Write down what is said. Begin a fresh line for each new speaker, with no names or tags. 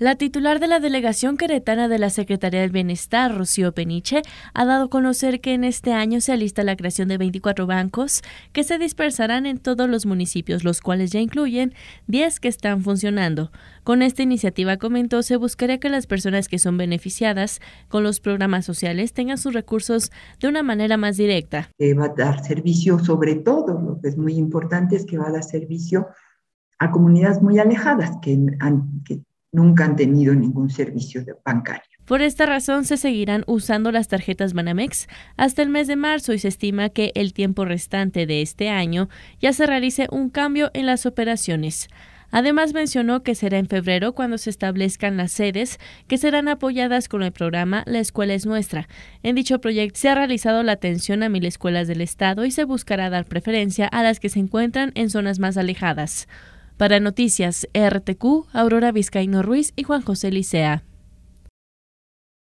La titular de la Delegación Queretana de la Secretaría del Bienestar, Rocío Peniche, ha dado a conocer que en este año se alista la creación de 24 bancos que se dispersarán en todos los municipios, los cuales ya incluyen 10 que están funcionando. Con esta iniciativa, comentó, se buscará que las personas que son beneficiadas con los programas sociales tengan sus recursos de una manera más directa.
va a dar servicio sobre todo, lo que es muy importante es que va a dar servicio a comunidades muy alejadas que, que nunca han tenido ningún servicio bancario.
Por esta razón se seguirán usando las tarjetas Banamex hasta el mes de marzo y se estima que el tiempo restante de este año ya se realice un cambio en las operaciones. Además mencionó que será en febrero cuando se establezcan las sedes que serán apoyadas con el programa La Escuela es Nuestra. En dicho proyecto se ha realizado la atención a mil escuelas del Estado y se buscará dar preferencia a las que se encuentran en zonas más alejadas. Para Noticias RTQ, Aurora Vizcaíno Ruiz y Juan José Licea.